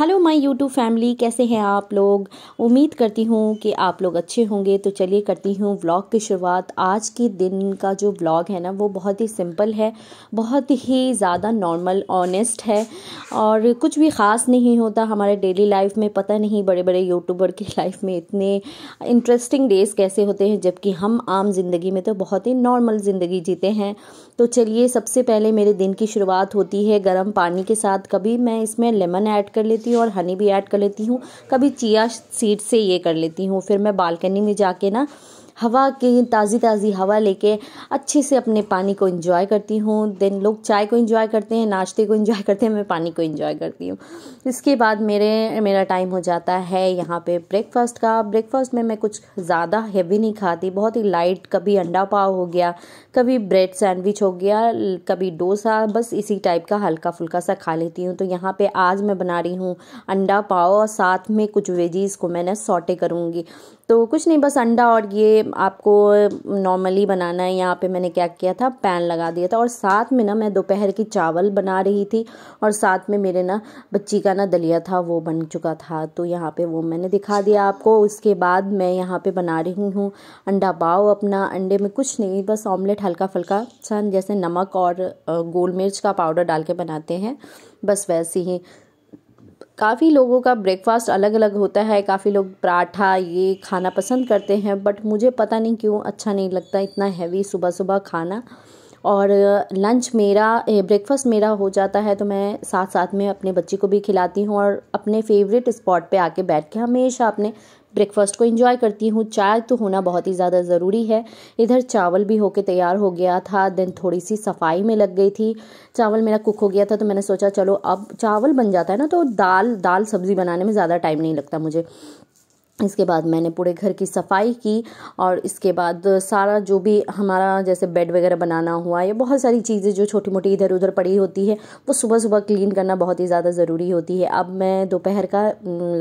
hello my YouTube family कैसे हैं आप लोग उम्मीद करती हूँ कि आप लोग अच्छे होंगे तो चलिए करती हूँ व्लॉग की शुरुआत आज के दिन का जो व्लॉग है ना वो बहुत ही सिंपल है बहुत ही ज़्यादा नॉर्मल ऑनेस्ट है और कुछ भी ख़ास नहीं होता हमारे डेली लाइफ में पता नहीं बड़े बड़े यूट्यूबर की लाइफ में इतने इंटरेस्टिंग डेज़ कैसे होते हैं जबकि हम आम ज़िंदगी में तो बहुत ही नॉर्मल ज़िंदगी जीते हैं तो चलिए सबसे पहले मेरे दिन की शुरुआत होती है गर्म पानी के साथ कभी मैं इसमें लेमन ऐड कर लेती लेती हूँ और हनी भी ऐड कर लेती हूँ कभी चिया सीड से ये कर लेती हूँ फिर मैं बालकनी में जाके ना हवा की ताज़ी ताज़ी हवा लेके अच्छे से अपने पानी को इंजॉय करती हूँ देन लोग चाय को इंजॉय करते हैं नाश्ते को इंजॉय करते हैं मैं पानी को इंजॉय करती हूँ इसके बाद मेरे मेरा टाइम हो जाता है यहाँ पे ब्रेकफास्ट का ब्रेकफास्ट में मैं कुछ ज़्यादा हैवी नहीं खाती बहुत ही लाइट कभी अंडा पाव हो गया कभी ब्रेड सैंडविच हो गया कभी डोसा बस इसी टाइप का हल्का फुल्का सा खा लेती हूँ तो यहाँ पे आज मैं बना रही हूँ अंडा पाव और साथ में कुछ वेजीज़ को मैंने सॉटे करूँगी तो कुछ नहीं बस अंडा और ये आपको नॉर्मली बनाना है यहाँ पे मैंने क्या किया था पैन लगा दिया था और साथ में ना मैं दोपहर की चावल बना रही थी और साथ में मेरे ना बच्ची का ना दलिया था वो बन चुका था तो यहाँ पे वो मैंने दिखा दिया आपको उसके बाद मैं यहाँ पे बना रही हूँ अंडा पाव अपना अंडे में कुछ नहीं बस ऑमलेट हल्का फुल्का सन जैसे नमक और गोल मिर्च का पाउडर डाल के बनाते हैं बस वैसे ही काफ़ी लोगों का ब्रेकफास्ट अलग अलग होता है काफ़ी लोग पराठा ये खाना पसंद करते हैं बट मुझे पता नहीं क्यों अच्छा नहीं लगता इतना हैवी सुबह सुबह खाना और लंच मेरा ब्रेकफास्ट मेरा हो जाता है तो मैं साथ साथ में अपने बच्चे को भी खिलाती हूँ और अपने फेवरेट स्पॉट पे आके बैठ के हमेशा अपने ब्रेकफास्ट को इंजॉय करती हूँ चाय तो होना बहुत ही ज़्यादा ज़रूरी है इधर चावल भी होके तैयार हो गया था देन थोड़ी सी सफाई में लग गई थी चावल मेरा कुक हो गया था तो मैंने सोचा चलो अब चावल बन जाता है ना तो दाल दाल सब्ज़ी बनाने में ज़्यादा टाइम नहीं लगता मुझे इसके बाद मैंने पूरे घर की सफाई की और इसके बाद सारा जो भी हमारा जैसे बेड वगैरह बनाना हुआ या बहुत सारी चीज़ें जो छोटी मोटी इधर उधर पड़ी होती है वो सुबह सुबह क्लीन करना बहुत ही ज़्यादा ज़रूरी होती है अब मैं दोपहर का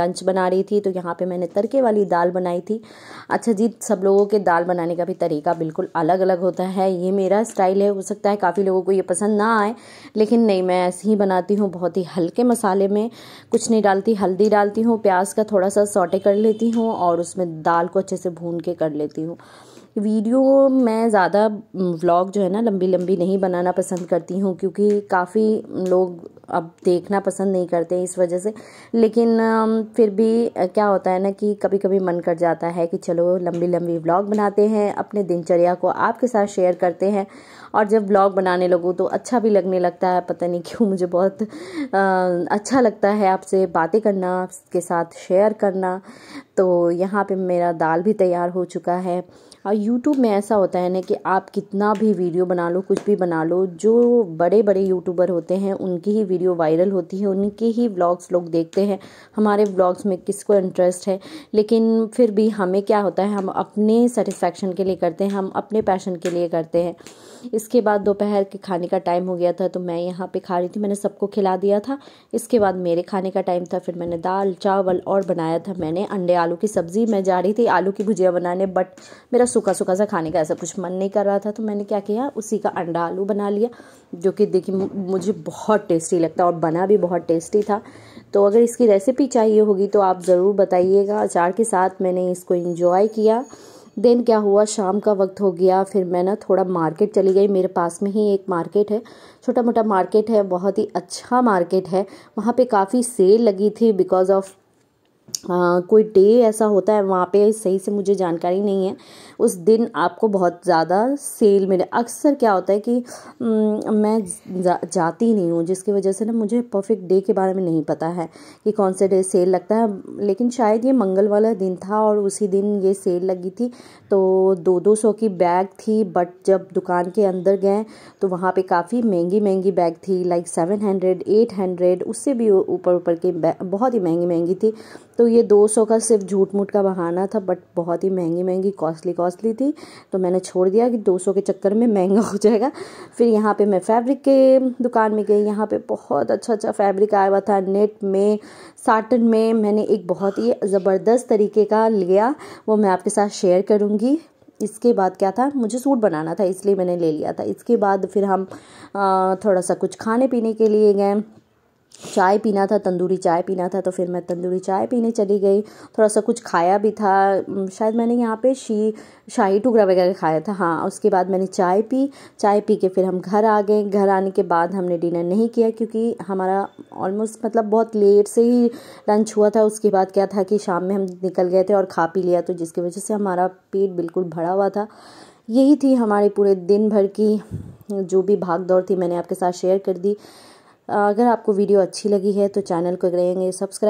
लंच बना रही थी तो यहाँ पे मैंने तड़के वाली दाल बनाई थी अच्छा जी सब लोगों के दाल बनाने का भी तरीका बिल्कुल अलग अलग होता है ये मेरा स्टाइल है हो सकता है काफ़ी लोगों को ये पसंद ना आए लेकिन नहीं मैं ऐसे ही बनाती हूँ बहुत ही हल्के मसाले में कुछ नहीं डालती हल्दी डालती हूँ प्याज का थोड़ा सा सौटे कर लेती लेती हूँ और उसमें दाल को अच्छे से भून के कर लेती हूँ वीडियो मैं ज़्यादा व्लॉग जो है ना लंबी लंबी नहीं बनाना पसंद करती हूँ क्योंकि काफ़ी लोग अब देखना पसंद नहीं करते इस वजह से लेकिन फिर भी क्या होता है ना कि कभी कभी मन कर जाता है कि चलो लंबी लंबी व्लॉग बनाते हैं अपने दिनचर्या को आपके साथ शेयर करते हैं और जब ब्लॉग बनाने लगूँ तो अच्छा भी लगने लगता है पता नहीं क्यों मुझे बहुत अच्छा लगता है आपसे बातें करना आपके साथ शेयर करना तो यहाँ पे मेरा दाल भी तैयार हो चुका है और हाँ, यूट्यूब में ऐसा होता है ना कि आप कितना भी वीडियो बना लो कुछ भी बना लो जो बड़े बड़े यूट्यूबर होते हैं उनकी ही वीडियो वायरल होती है उनके ही व्लॉग्स लोग देखते हैं हमारे व्लॉग्स में किसको इंटरेस्ट है लेकिन फिर भी हमें क्या होता है हम अपने सेटिस्फैक्शन के लिए करते हैं हम अपने पैशन के लिए करते हैं इसके बाद दोपहर के खाने का टाइम हो गया था तो मैं यहाँ पे खा रही थी मैंने सबको खिला दिया था इसके बाद मेरे खाने का टाइम था फिर मैंने दाल चावल और बनाया था मैंने अंडे आलू की सब्ज़ी मैं जा रही थी आलू की भुजिया बनाने बट मेरा सूखा सूखा सा खाने का ऐसा कुछ मन नहीं कर रहा था तो मैंने क्या किया उसी का अंडा आलू बना लिया जो कि देखिए मुझे बहुत टेस्टी लगता और बना भी बहुत टेस्टी था तो अगर इसकी रेसिपी चाहिए होगी तो आप ज़रूर बताइएगा अचार के साथ मैंने इसको इंजॉय किया देन क्या हुआ शाम का वक्त हो गया फिर मैं ना थोड़ा मार्केट चली गई मेरे पास में ही एक मार्केट है छोटा मोटा मार्केट है बहुत ही अच्छा मार्केट है वहाँ पे काफ़ी सेल लगी थी बिकॉज ऑफ Uh, कोई डे ऐसा होता है वहाँ पे सही से मुझे जानकारी नहीं है उस दिन आपको बहुत ज़्यादा सेल मिले अक्सर क्या होता है कि मैं जा, जाती नहीं हूँ जिसकी वजह से ना मुझे परफेक्ट डे के बारे में नहीं पता है कि कौन से डे सेल लगता है लेकिन शायद ये मंगल वाला दिन था और उसी दिन ये सेल लगी थी तो दो दो सौ की बैग थी बट जब दुकान के अंदर गए तो वहाँ पर काफ़ी महंगी महंगी बैग थी like seven hundred eight hundred उससे भी ऊपर ऊपर की बहुत ही महंगी महंगी थी तो ये 200 का सिर्फ झूठ मूठ का बहाना था बट बहुत ही महंगी महंगी कॉस्टली कॉस्टली थी तो मैंने छोड़ दिया कि 200 के चक्कर में महंगा हो जाएगा फिर यहाँ पे मैं फैब्रिक के दुकान में गई यहाँ पे बहुत अच्छा अच्छा फैब्रिक आया हुआ था नेट में साटन में मैंने एक बहुत ही ज़बरदस्त तरीके का लिया वो मैं आपके साथ शेयर करूँगी इसके बाद क्या था मुझे सूट बनाना था इसलिए मैंने ले लिया था इसके बाद फिर हम थोड़ा सा कुछ खाने पीने के लिए गए चाय पीना था तंदूरी चाय पीना था तो फिर मैं तंदूरी चाय पीने चली गई थोड़ा सा कुछ खाया भी था शायद मैंने यहाँ पे शी शाही टुकड़ा वगैरह खाया था हाँ उसके बाद मैंने चाय पी चाय पी के फिर हम घर आ गए घर आने के बाद हमने डिनर नहीं किया क्योंकि हमारा ऑलमोस्ट मतलब बहुत लेट से ही लंच हुआ था उसके बाद क्या था कि शाम में हम निकल गए थे और खा पी लिया तो जिसकी वजह से हमारा पेट बिल्कुल भरा हुआ था यही थी हमारे पूरे दिन भर की जो भी भाग दौड़ थी मैंने आपके साथ शेयर कर दी अगर आपको वीडियो अच्छी लगी है तो चैनल को करेंगे सब्सक्राइब